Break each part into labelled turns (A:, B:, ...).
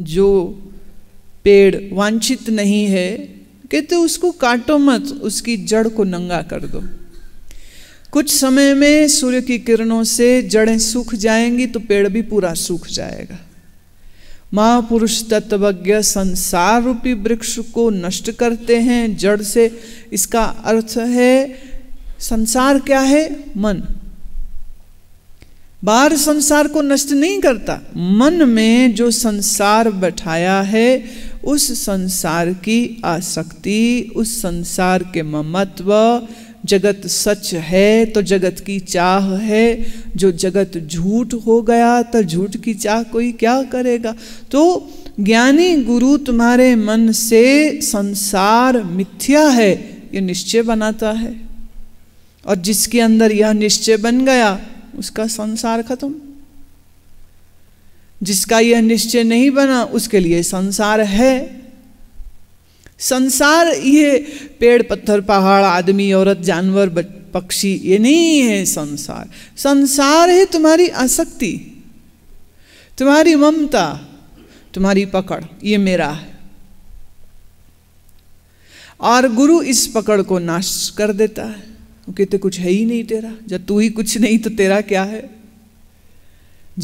A: जो पेड़ वांछित नहीं है कहते उसको काटो मत उसकी जड़ को नंगा कर दो कुछ समय में सूर्य की किरणों से जड़ें सूख जाएंगी तो पेड़ भी पूरा सूख जाएगा महापुरुष तत्वज्ञ संसार रूपी वृक्ष को नष्ट करते हैं जड़ से इसका अर्थ है संसार क्या है मन बाहर संसार को नष्ट नहीं करता मन में जो संसार बैठाया है उस संसार की आसक्ति उस संसार के ममत्व जगत सच है तो जगत की चाह है जो जगत झूठ हो गया तो झूठ की चाह कोई क्या करेगा तो ज्ञानी गुरु तुम्हारे मन से संसार मिथ्या है ये निश्चय बनाता है और जिसके अंदर यह निश्चय बन गया उसका संसार खत्म जिसका यह निश्चय नहीं बना उसके लिए संसार है संसार ये पेड़ पत्थर पहाड़ आदमी औरत जानवर पक्षी ये नहीं है संसार संसार है तुम्हारी आसक्ति तुम्हारी ममता तुम्हारी पकड़ ये मेरा है और गुरु इस पकड़ को नाश कर देता है वो तो कहते कुछ है ही नहीं तेरा जब तू ही कुछ नहीं तो तेरा क्या है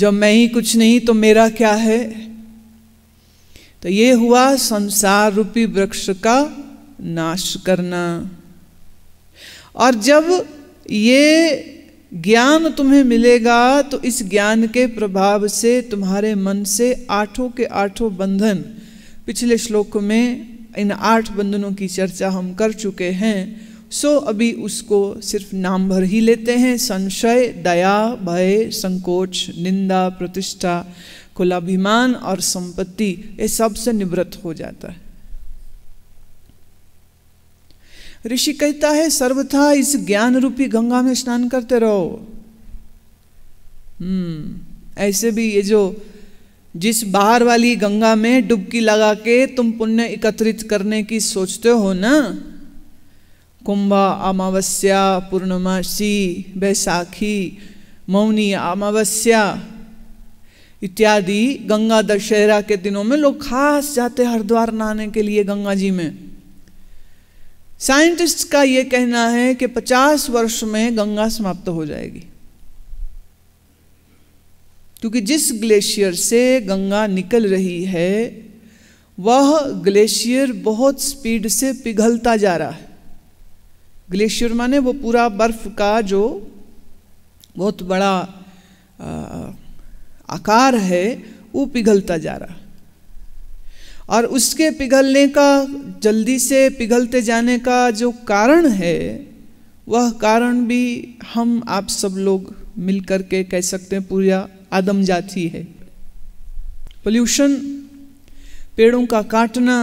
A: जब मैं ही कुछ नहीं तो मेरा क्या है तो ये हुआ संसार रूपी वृक्ष का नाश करना और जब ये ज्ञान तुम्हें मिलेगा तो इस ज्ञान के प्रभाव से तुम्हारे मन से आठों के आठों बंधन पिछले श्लोक में इन आठ बंधनों की चर्चा हम कर चुके हैं सो अभी उसको सिर्फ नाम भर ही लेते हैं संशय दया भय संकोच निंदा प्रतिष्ठा कुलाभिमान और संपत्ति ये सब से निवृत्त हो जाता है ऋषि कहता है सर्वथा इस ज्ञान रूपी गंगा में स्नान करते रहो हम्म ऐसे भी ये जो जिस बाहर वाली गंगा में डुबकी लगा के तुम पुण्य एकत्रित करने की सोचते हो ना कुंभ अमावस्या पूर्णमासी बैसाखी मौनी अमावस्या इत्यादि गंगा दशहरा के दिनों में लोग खास जाते हरिद्वार नहाने के लिए गंगा जी में साइंटिस्ट का ये कहना है कि 50 वर्ष में गंगा समाप्त हो जाएगी क्योंकि जिस ग्लेशियर से गंगा निकल रही है वह ग्लेशियर बहुत स्पीड से पिघलता जा रहा है ग्लेशियर माने वो पूरा बर्फ का जो बहुत बड़ा आ, आकार है वो पिघलता जा रहा और उसके पिघलने का जल्दी से पिघलते जाने का जो कारण है वह कारण भी हम आप सब लोग मिल के कह सकते हैं पूरा आदम जाति है पोल्यूशन पेड़ों का काटना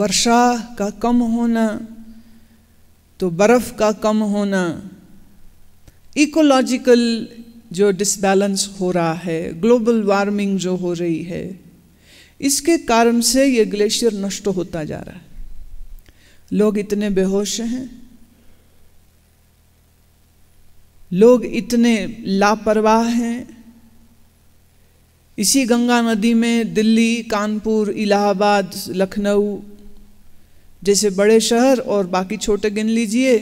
A: वर्षा का कम होना तो बर्फ़ का कम होना इकोलॉजिकल जो डिसबैलेंस हो रहा है ग्लोबल वार्मिंग जो हो रही है इसके कारण से ये ग्लेशियर नष्ट होता जा रहा है लोग इतने बेहोश हैं लोग इतने लापरवाह हैं इसी गंगा नदी में दिल्ली कानपुर इलाहाबाद लखनऊ जैसे बड़े शहर और बाकी छोटे गिन लीजिए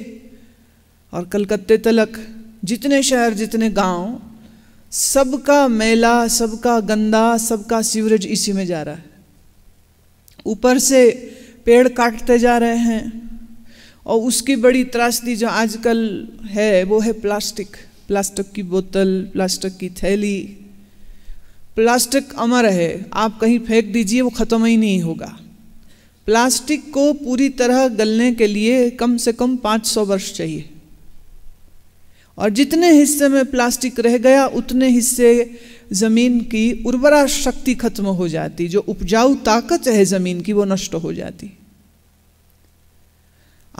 A: और कलकत्ते तलक जितने शहर जितने गांव सबका मेला सबका गंदा सबका सीवरेज इसी में जा रहा है ऊपर से पेड़ काटते जा रहे हैं और उसकी बड़ी त्रासदी जो आजकल है वो है प्लास्टिक प्लास्टिक की बोतल प्लास्टिक की थैली प्लास्टिक अमर है आप कहीं फेंक दीजिए वो ख़त्म ही नहीं होगा प्लास्टिक को पूरी तरह गलने के लिए कम से कम 500 वर्ष चाहिए और जितने हिस्से में प्लास्टिक रह गया उतने हिस्से ज़मीन की उर्वरा शक्ति खत्म हो जाती जो उपजाऊ ताकत है ज़मीन की वो नष्ट हो जाती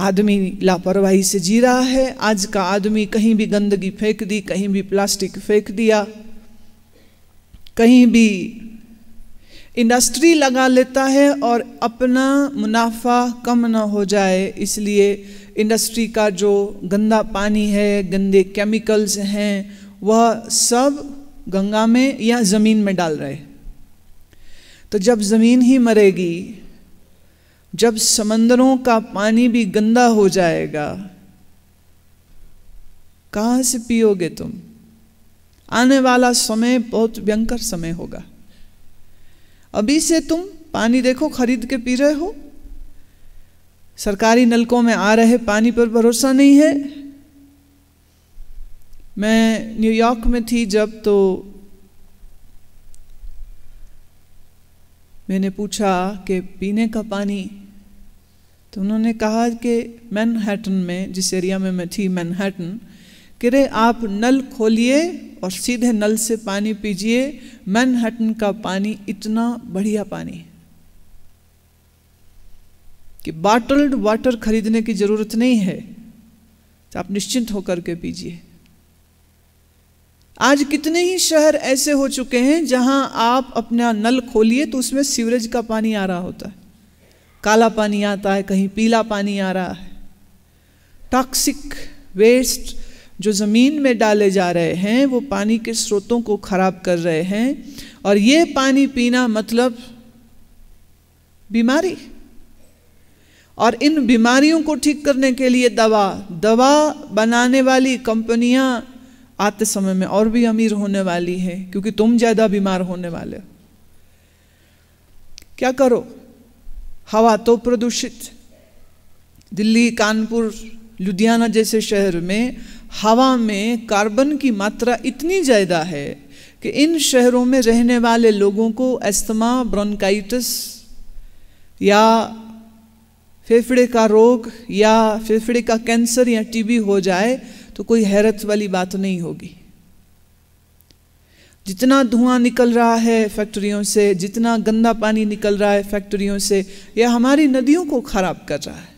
A: आदमी लापरवाही से जी रहा है आज का आदमी कहीं भी गंदगी फेंक दी कहीं भी प्लास्टिक फेंक दिया कहीं भी इंडस्ट्री लगा लेता है और अपना मुनाफा कम ना हो जाए इसलिए इंडस्ट्री का जो गंदा पानी है गंदे केमिकल्स हैं वह सब गंगा में या ज़मीन में डाल रहे तो जब ज़मीन ही मरेगी जब समंदरों का पानी भी गंदा हो जाएगा कहाँ से पियोगे तुम आने वाला समय बहुत भयंकर समय होगा अभी से तुम पानी देखो खरीद के पी रहे हो सरकारी नलकों में आ रहे पानी पर भरोसा नहीं है मैं न्यूयॉर्क में थी जब तो मैंने पूछा कि पीने का पानी तो उन्होंने कहा कि मैनहट्टन में जिस एरिया में मैं थी मैनहट्टन कि रे आप नल खोलिए और सीधे नल से पानी पीजिए मैनहटन का पानी इतना बढ़िया पानी है कि बाटल्ड वाटर खरीदने की ज़रूरत नहीं है तो आप निश्चिंत होकर के पीजिए आज कितने ही शहर ऐसे हो चुके हैं जहां आप अपना नल खोलिए तो उसमें सीवरेज का पानी आ रहा होता है काला पानी आता है कहीं पीला पानी आ रहा है टॉक्सिक वेस्ट जो ज़मीन में डाले जा रहे हैं वो पानी के स्रोतों को खराब कर रहे हैं और ये पानी पीना मतलब बीमारी और इन बीमारियों को ठीक करने के लिए दवा दवा बनाने वाली कंपनियां आते समय में और भी अमीर होने वाली है क्योंकि तुम ज़्यादा बीमार होने वाले क्या करो हवा तो प्रदूषित दिल्ली कानपुर लुधियाना जैसे शहर में हवा में कार्बन की मात्रा इतनी ज़्यादा है कि इन शहरों में रहने वाले लोगों को अस्थमा ब्रोंकाइटिस या फेफड़े का रोग या फेफड़े का कैंसर या टीबी हो जाए तो कोई हैरत वाली बात नहीं होगी जितना धुआं निकल रहा है फैक्ट्रियों से जितना गंदा पानी निकल रहा है फैक्ट्रियों से यह हमारी नदियों को खराब कर रहा है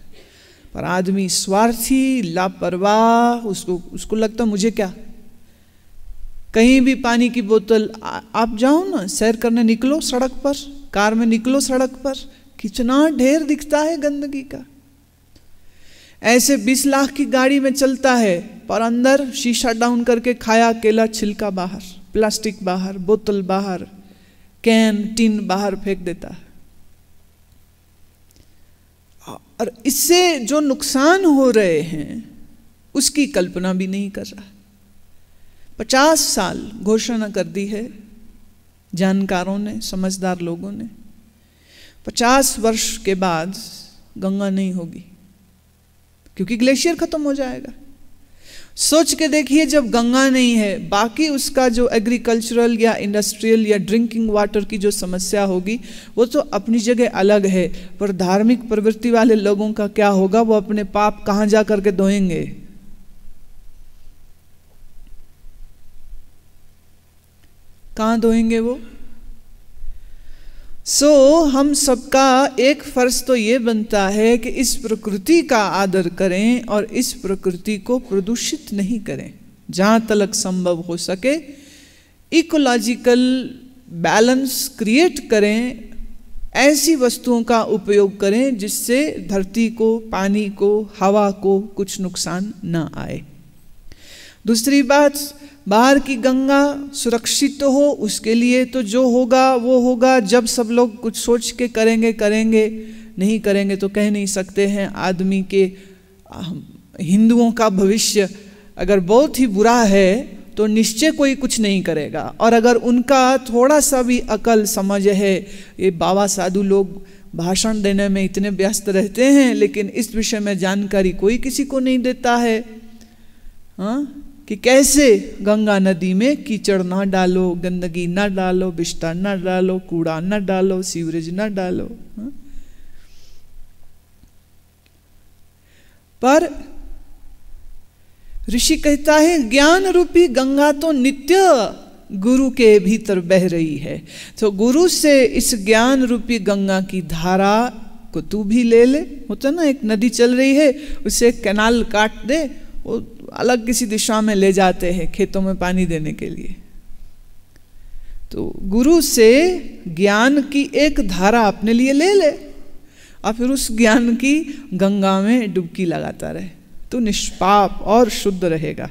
A: पर आदमी स्वार्थी लापरवाह उसको उसको लगता मुझे क्या कहीं भी पानी की बोतल आ, आप जाओ ना सैर करने निकलो सड़क पर कार में निकलो सड़क पर कितना ढेर दिखता है गंदगी का ऐसे 20 लाख की गाड़ी में चलता है पर अंदर शीशा डाउन करके खाया केला छिलका बाहर प्लास्टिक बाहर बोतल बाहर कैन टिन बाहर फेंक देता है और इससे जो नुकसान हो रहे हैं उसकी कल्पना भी नहीं कर रहा पचास साल घोषणा कर दी है जानकारों ने समझदार लोगों ने पचास वर्ष के बाद गंगा नहीं होगी क्योंकि ग्लेशियर खत्म हो जाएगा सोच के देखिए जब गंगा नहीं है बाकी उसका जो एग्रीकल्चरल या इंडस्ट्रियल या ड्रिंकिंग वाटर की जो समस्या होगी वो तो अपनी जगह अलग है पर धार्मिक प्रवृत्ति वाले लोगों का क्या होगा वो अपने पाप कहाँ जा करके धोएंगे कहाँ धोएंगे वो सो so, हम सबका एक फर्ज तो ये बनता है कि इस प्रकृति का आदर करें और इस प्रकृति को प्रदूषित नहीं करें जहाँ तलक संभव हो सके इकोलॉजिकल बैलेंस क्रिएट करें ऐसी वस्तुओं का उपयोग करें जिससे धरती को पानी को हवा को कुछ नुकसान ना आए दूसरी बात बाहर की गंगा सुरक्षित तो हो उसके लिए तो जो होगा वो होगा जब सब लोग कुछ सोच के करेंगे करेंगे नहीं करेंगे तो कह नहीं सकते हैं आदमी के हिंदुओं का भविष्य अगर बहुत ही बुरा है तो निश्चय कोई कुछ नहीं करेगा और अगर उनका थोड़ा सा भी अकल समझ है ये बाबा साधु लोग भाषण देने में इतने व्यस्त रहते हैं लेकिन इस विषय में जानकारी कोई किसी को नहीं देता है हाँ कि कैसे गंगा नदी में कीचड़ ना डालो गंदगी ना डालो बिस्तर ना डालो कूड़ा ना डालो सीवरेज ना डालो हाँ? पर ऋषि कहता है ज्ञान रूपी गंगा तो नित्य गुरु के भीतर बह रही है तो गुरु से इस ज्ञान रूपी गंगा की धारा को तू भी ले ले होता ना एक नदी चल रही है उसे कैनाल काट दे वो अलग किसी दिशा में ले जाते हैं खेतों में पानी देने के लिए तो गुरु से ज्ञान की एक धारा अपने लिए ले ले और फिर उस ज्ञान की गंगा में डुबकी लगाता रहे तो निष्पाप और शुद्ध रहेगा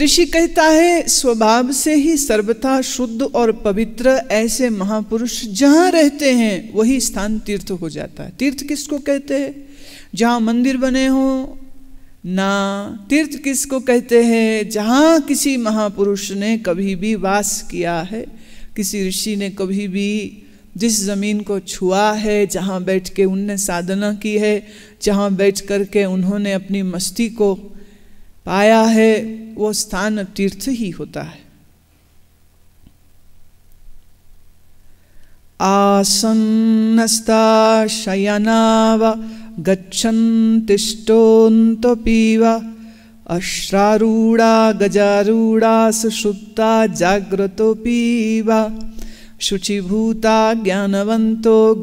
A: ऋषि कहता है स्वभाव से ही सर्वथा शुद्ध और पवित्र ऐसे महापुरुष जहाँ रहते हैं वही स्थान तीर्थ हो जाता है तीर्थ किसको कहते हैं जहाँ मंदिर बने हों ना तीर्थ किसको कहते हैं जहाँ किसी महापुरुष ने कभी भी वास किया है किसी ऋषि ने कभी भी जिस ज़मीन को छुआ है जहाँ बैठ के उनने साधना की है जहाँ बैठ करके उन्होंने अपनी मस्ती को पाया है वो स्थान तीर्थ ही होता है आसन्नस्ता शयनाव गच्छन्तिष्ठोऽन्तपीव अश्रारूढा गजारूढा सुषुप्ता जाग्रतोऽपीव शुचिभूता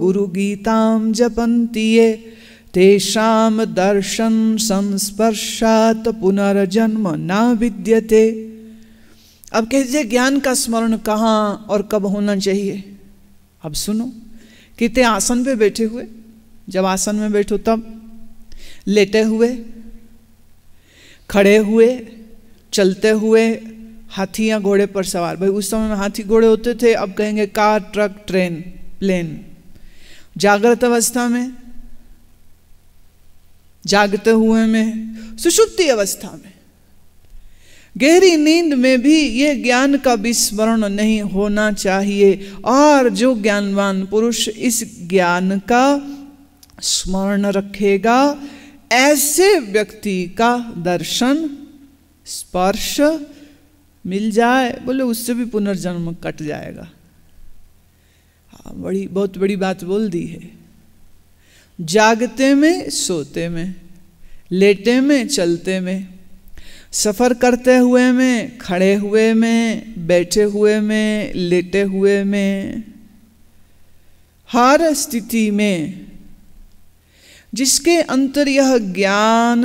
A: गुरु गीता जपंती ये तेषाम दर्शन संस्पर्शात पुनर्जन्म ना विद्यते अब कह दीजिए ज्ञान का स्मरण कहाँ और कब होना चाहिए अब सुनो कितने आसन पे बैठे हुए जब आसन में बैठो तब लेटे हुए खड़े हुए चलते हुए हाथी या घोड़े पर सवार भाई उस समय में हाथी घोड़े होते थे अब कहेंगे कार ट्रक ट्रेन प्लेन जागृत अवस्था में जागते हुए में सुषुप्ति अवस्था में गहरी नींद में भी यह ज्ञान का विस्मरण नहीं होना चाहिए और जो ज्ञानवान पुरुष इस ज्ञान का स्मरण रखेगा ऐसे व्यक्ति का दर्शन स्पर्श मिल जाए बोले उससे भी पुनर्जन्म कट जाएगा हाँ बड़ी बहुत बड़ी बात बोल दी है जागते में सोते में लेटे में चलते में सफ़र करते हुए में खड़े हुए में बैठे हुए में लेटे हुए में हर स्थिति में जिसके अंतर यह ज्ञान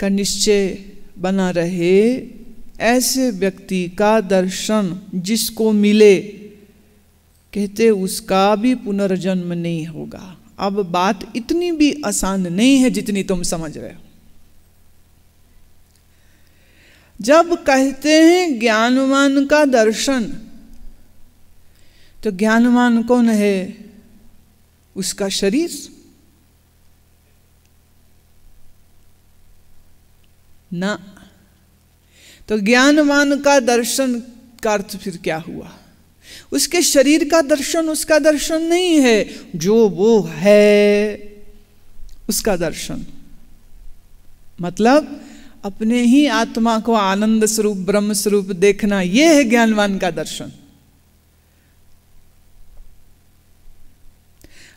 A: का निश्चय बना रहे ऐसे व्यक्ति का दर्शन जिसको मिले कहते उसका भी पुनर्जन्म नहीं होगा अब बात इतनी भी आसान नहीं है जितनी तुम समझ रहे हो जब कहते हैं ज्ञानवान का दर्शन तो ज्ञानवान कौन है उसका शरीर ना तो ज्ञानवान का दर्शन का अर्थ फिर क्या हुआ उसके शरीर का दर्शन उसका दर्शन नहीं है जो वो है उसका दर्शन मतलब अपने ही आत्मा को आनंद स्वरूप ब्रह्म स्वरूप देखना यह है ज्ञानवान का दर्शन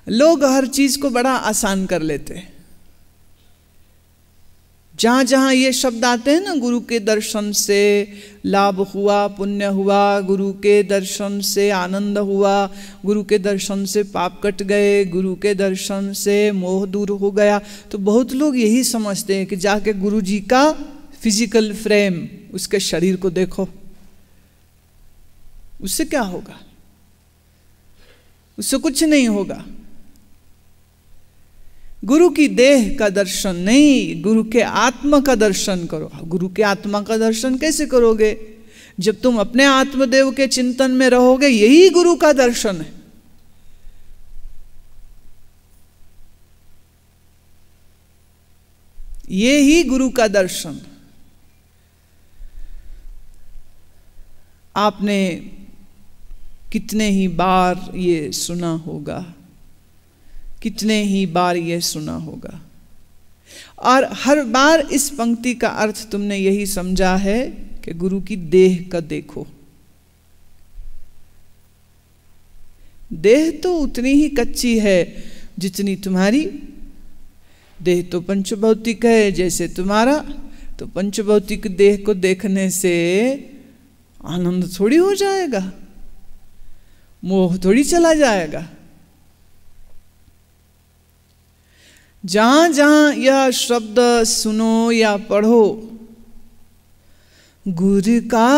A: लोग हर चीज को बड़ा आसान कर लेते हैं जहाँ जहाँ ये शब्द आते हैं ना गुरु के दर्शन से लाभ हुआ पुण्य हुआ गुरु के दर्शन से आनंद हुआ गुरु के दर्शन से पाप कट गए गुरु के दर्शन से मोह दूर हो गया तो बहुत लोग यही समझते हैं कि जाके गुरु जी का फिजिकल फ्रेम उसके शरीर को देखो उससे क्या होगा उससे कुछ नहीं होगा गुरु की देह का दर्शन नहीं गुरु के आत्मा का दर्शन करो हाँ, गुरु के आत्मा का दर्शन कैसे करोगे जब तुम अपने आत्मदेव के चिंतन में रहोगे यही गुरु का दर्शन है ये ही गुरु का दर्शन आपने कितने ही बार ये सुना होगा कितने ही बार यह सुना होगा और हर बार इस पंक्ति का अर्थ तुमने यही समझा है कि गुरु की देह का देखो देह तो उतनी ही कच्ची है जितनी तुम्हारी देह तो पंचभौतिक है जैसे तुम्हारा तो पंचभौतिक देह को देखने से आनंद थोड़ी हो जाएगा मोह थोड़ी चला जाएगा जहां जहां यह शब्द सुनो या पढ़ो गुर का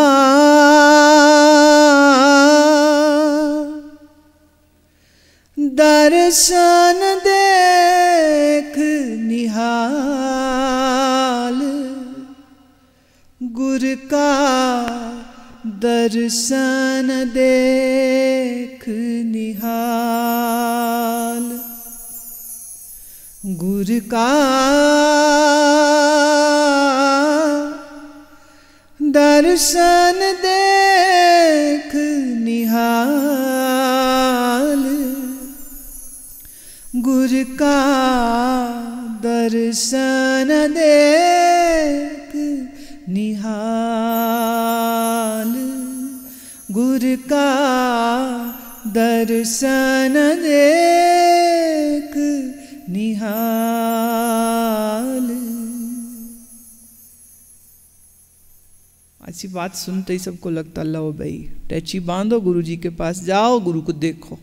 A: दर्शन देख निहाल गुर का दर्शन देख निहाल गुर का दर्शन देख निहाल गुर का दर्शन देख निहाल गुर का दर्शन देख निहाल ऐसी बात सुनते ही सबको लगता लो भाई टैची बांधो गुरु जी के पास जाओ गुरु को देखो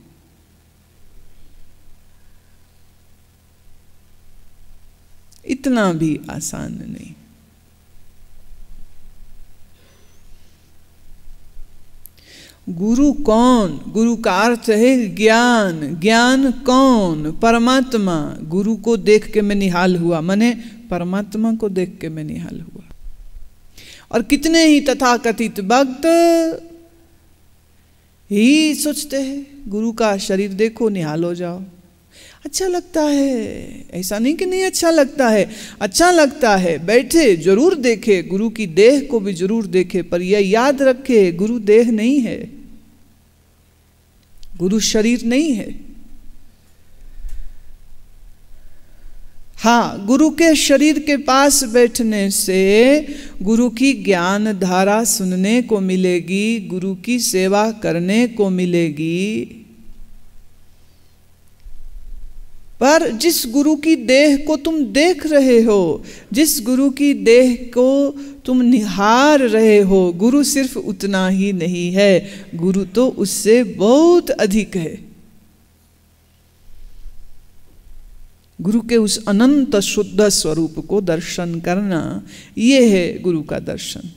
A: इतना भी आसान नहीं गुरु कौन गुरु का अर्थ है ज्ञान ज्ञान कौन परमात्मा गुरु को देख के मैं निहाल हुआ मैंने परमात्मा को देख के मैं निहाल हुआ और कितने ही तथाकथित भक्त ही सोचते हैं गुरु का शरीर देखो निहाल हो जाओ अच्छा लगता है ऐसा नहीं कि नहीं अच्छा लगता है अच्छा लगता है बैठे जरूर देखे गुरु की देह को भी जरूर देखे पर यह याद रखे गुरु देह नहीं है गुरु शरीर नहीं है हाँ गुरु के शरीर के पास बैठने से गुरु की ज्ञान धारा सुनने को मिलेगी गुरु की सेवा करने को मिलेगी पर जिस गुरु की देह को तुम देख रहे हो जिस गुरु की देह को तुम निहार रहे हो गुरु सिर्फ उतना ही नहीं है गुरु तो उससे बहुत अधिक है गुरु के उस अनंत शुद्ध स्वरूप को दर्शन करना ये है गुरु का दर्शन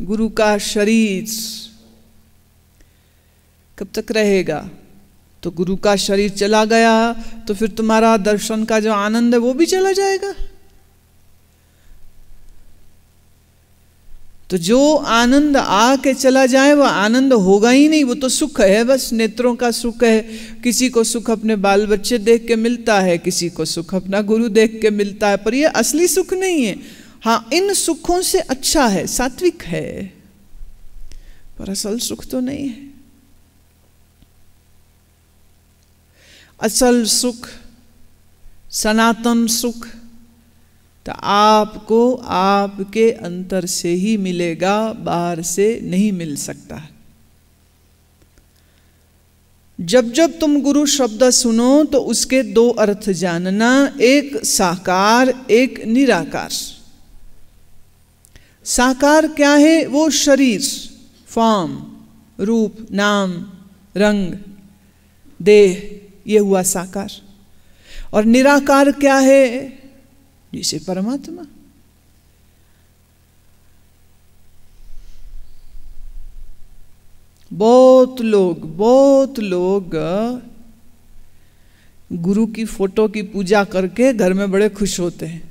A: गुरु का शरीर कब तक रहेगा तो गुरु का शरीर चला गया तो फिर तुम्हारा दर्शन का जो आनंद है वो भी चला जाएगा तो जो आनंद आके चला जाए वो आनंद होगा ही नहीं वो तो सुख है बस नेत्रों का सुख है किसी को सुख अपने बाल बच्चे देख के मिलता है किसी को सुख अपना गुरु देख के मिलता है पर यह असली सुख नहीं है हाँ इन सुखों से अच्छा है सात्विक है पर असल सुख तो नहीं है असल सुख सनातन सुख तो आपको आपके अंतर से ही मिलेगा बाहर से नहीं मिल सकता जब जब तुम गुरु शब्द सुनो तो उसके दो अर्थ जानना एक साकार एक निराकार साकार क्या है वो शरीर फॉर्म रूप नाम रंग देह ये हुआ साकार और निराकार क्या है जिसे परमात्मा बहुत लोग बहुत लोग गुरु की फोटो की पूजा करके घर में बड़े खुश होते हैं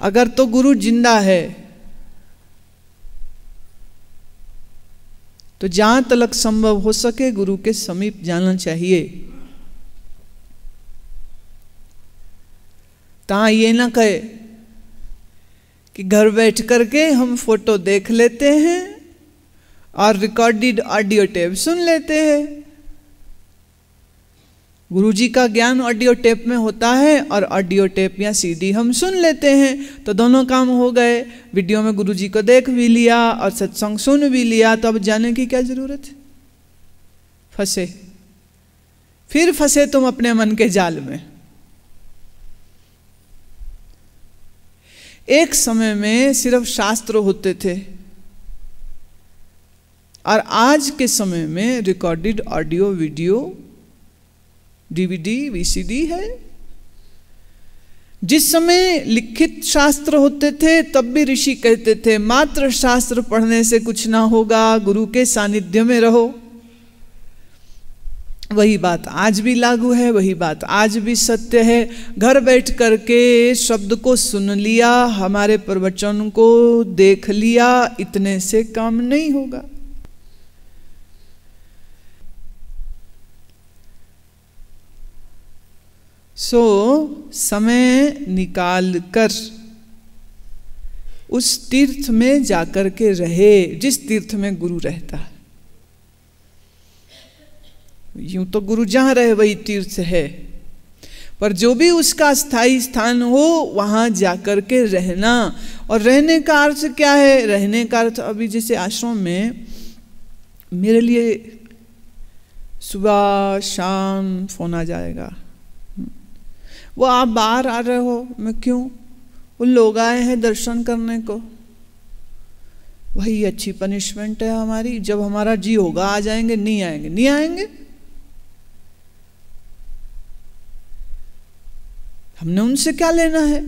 A: अगर तो गुरु जिंदा है तो जहां तलक संभव हो सके गुरु के समीप जाना चाहिए कहा ये ना कहे कि घर बैठ करके हम फोटो देख लेते हैं और रिकॉर्डेड ऑडियो टेप सुन लेते हैं गुरुजी का ज्ञान ऑडियो टेप में होता है और ऑडियो टेप या सीडी हम सुन लेते हैं तो दोनों काम हो गए वीडियो में गुरुजी को देख भी लिया और सत्संग सुन भी लिया तो अब जाने की क्या ज़रूरत है फंसे फिर फंसे तुम अपने मन के जाल में एक समय में सिर्फ शास्त्र होते थे और आज के समय में recorded audio video DVD VCD है जिस समय लिखित शास्त्र होते थे तब भी ऋषि कहते थे मात्र शास्त्र पढ़ने से कुछ ना होगा गुरु के सानिध्य में रहो वही बात आज भी लागू है वही बात आज भी सत्य है घर बैठ कर के शब्द को सुन लिया हमारे प्रवचन को देख लिया इतने से काम नहीं होगा सो समय निकाल कर उस तीर्थ में जाकर के रहे जिस तीर्थ में गुरु रहता है यूं तो गुरु जहां रहे वही तीर्थ है पर जो भी उसका स्थायी स्थान हो वहां जाकर के रहना और रहने का अर्थ क्या है रहने का अर्थ अभी जैसे आश्रम में मेरे लिए सुबह शाम फोन आ जाएगा वो आप बाहर आ रहे हो मैं क्यों वो लोग आए हैं दर्शन करने को वही अच्छी पनिशमेंट है हमारी जब हमारा जी होगा आ जाएंगे नहीं आएंगे नहीं आएंगे हमने उनसे क्या लेना है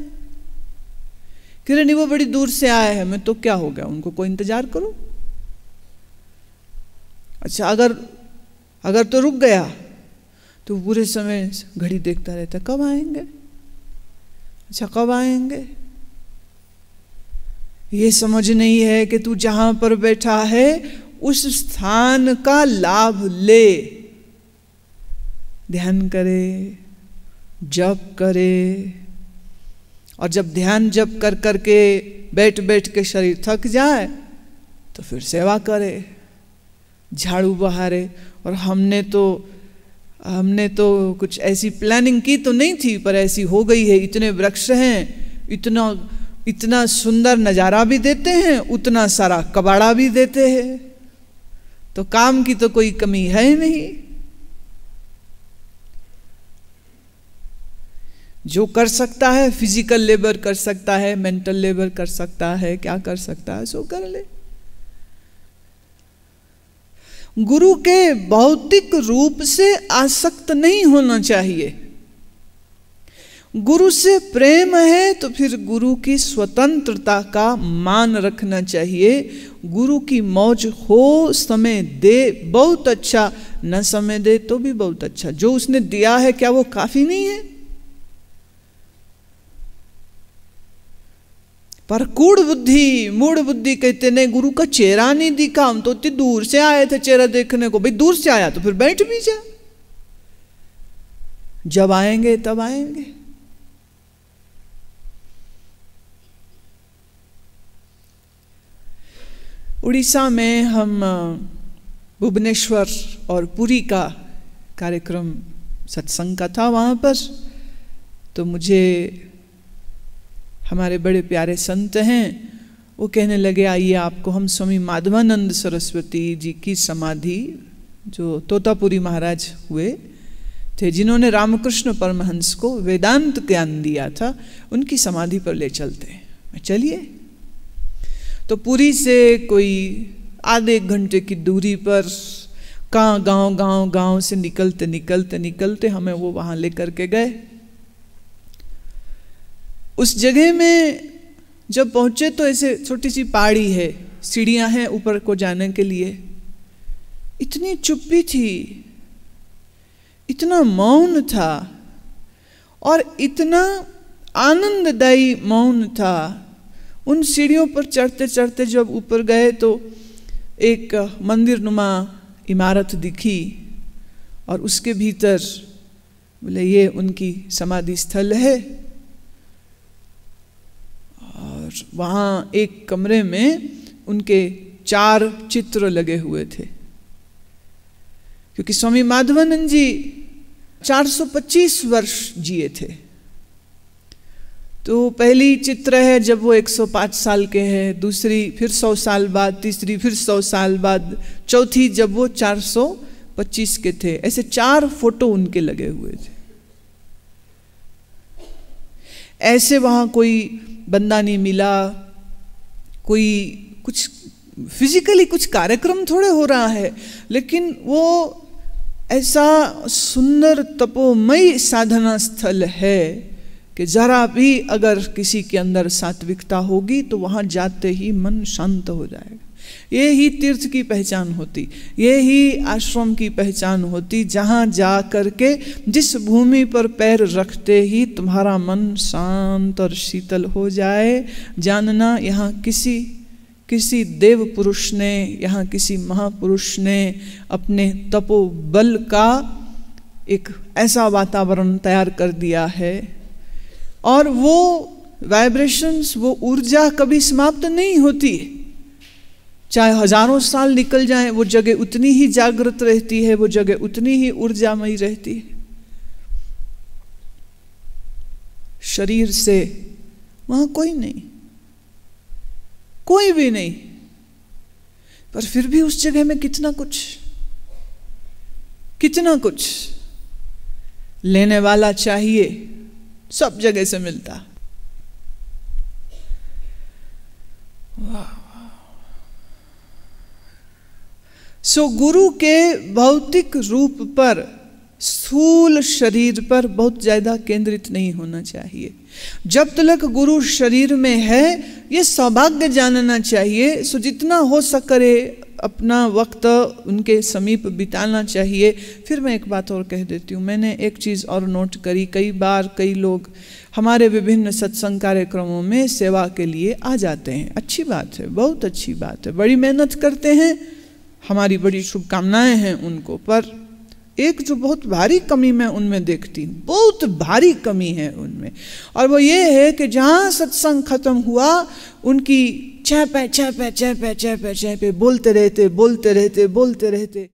A: कि नहीं वो बड़ी दूर से आए हैं मैं तो क्या हो गया उनको कोई इंतजार करो अच्छा अगर अगर तो रुक गया तो पूरे समय घड़ी देखता रहता कब आएंगे अच्छा कब आएंगे ये समझ नहीं है कि तू जहां पर बैठा है उस स्थान का लाभ ले ध्यान करे जप करे और जब ध्यान जप कर करके बैठ बैठ के शरीर थक जाए तो फिर सेवा करे झाड़ू बहारे और हमने तो हमने तो कुछ ऐसी प्लानिंग की तो नहीं थी पर ऐसी हो गई है इतने वृक्ष हैं इतना इतना सुंदर नज़ारा भी देते हैं उतना सारा कबाड़ा भी देते हैं तो काम की तो कोई कमी है नहीं जो कर सकता है फिजिकल लेबर कर सकता है मेंटल लेबर कर सकता है क्या कर सकता है सो कर ले गुरु के भौतिक रूप से आसक्त नहीं होना चाहिए गुरु से प्रेम है तो फिर गुरु की स्वतंत्रता का मान रखना चाहिए गुरु की मौज हो समय दे बहुत अच्छा न समय दे तो भी बहुत अच्छा जो उसने दिया है क्या वो काफ़ी नहीं है पर कूड़ बुद्धि मूड बुद्धि कहते नहीं गुरु का चेहरा नहीं दिखा हम तो इतनी दूर से आए थे चेहरा देखने को भाई दूर से आया तो फिर बैठ भी जा जब आएंगे तब आएंगे उड़ीसा में हम भुवनेश्वर और पुरी का कार्यक्रम सत्संग का था वहाँ पर तो मुझे हमारे बड़े प्यारे संत हैं वो कहने लगे आइए आपको हम स्वामी माधवानंद सरस्वती जी की समाधि जो तोतापुरी महाराज हुए थे जिन्होंने रामकृष्ण परमहंस को वेदांत ज्ञान दिया था उनकी समाधि पर ले चलते हैं चलिए तो पुरी से कोई आधे घंटे की दूरी पर कहाँ गांव गांव गांव से निकलते निकलते निकलते हमें वो वहाँ लेकर के गए उस जगह में जब पहुँचे तो ऐसे छोटी सी पहाड़ी है सीढ़ियाँ हैं ऊपर को जाने के लिए इतनी चुप्पी थी इतना मौन था और इतना आनंददायी मौन था उन सीढ़ियों पर चढ़ते चढ़ते जब ऊपर गए तो एक मंदिर नुमा इमारत दिखी और उसके भीतर बोले ये उनकी समाधि स्थल है वहाँ एक कमरे में उनके चार चित्र लगे हुए थे क्योंकि स्वामी माधवानंद जी 425 वर्ष जिए थे तो पहली चित्र है जब वो 105 साल के हैं दूसरी फिर 100 साल बाद तीसरी फिर 100 साल बाद चौथी जब वो 425 के थे ऐसे चार फोटो उनके लगे हुए थे ऐसे वहाँ कोई बंदा नहीं मिला कोई कुछ फिजिकली कुछ कार्यक्रम थोड़े हो रहा है लेकिन वो ऐसा सुंदर तपोमय साधना स्थल है कि जरा भी अगर किसी के अंदर सात्विकता होगी तो वहाँ जाते ही मन शांत हो जाएगा ये ही तीर्थ की पहचान होती ये ही आश्रम की पहचान होती जहाँ जा कर के जिस भूमि पर पैर रखते ही तुम्हारा मन शांत और शीतल हो जाए जानना यहाँ किसी किसी देव पुरुष ने यहाँ किसी महापुरुष ने अपने तपोबल का एक ऐसा वातावरण तैयार कर दिया है और वो वाइब्रेशंस वो ऊर्जा कभी समाप्त नहीं होती है चाहे हजारों साल निकल जाए वो जगह उतनी ही जागृत रहती है वो जगह उतनी ही ऊर्जामयी रहती है शरीर से वहां कोई नहीं कोई भी नहीं पर फिर भी उस जगह में कितना कुछ कितना कुछ लेने वाला चाहिए सब जगह से मिलता वाह सो गुरु के भौतिक रूप पर स्थूल शरीर पर बहुत ज़्यादा केंद्रित नहीं होना चाहिए जब तक गुरु शरीर में है ये सौभाग्य जानना चाहिए सो जितना हो सके अपना वक्त उनके समीप बिताना चाहिए फिर मैं एक बात और कह देती हूँ मैंने एक चीज़ और नोट करी कई बार कई लोग हमारे विभिन्न सत्संग कार्यक्रमों में सेवा के लिए आ जाते हैं अच्छी बात है बहुत अच्छी बात है बड़ी मेहनत करते हैं हमारी बड़ी शुभकामनाएं हैं उनको पर एक जो बहुत भारी कमी मैं उनमें देखती हूँ बहुत भारी कमी है उनमें और वो ये है कि जहाँ सत्संग खत्म हुआ उनकी चह पे चह पे चह पे चह पे चह पे बोलते रहते बोलते रहते बोलते रहते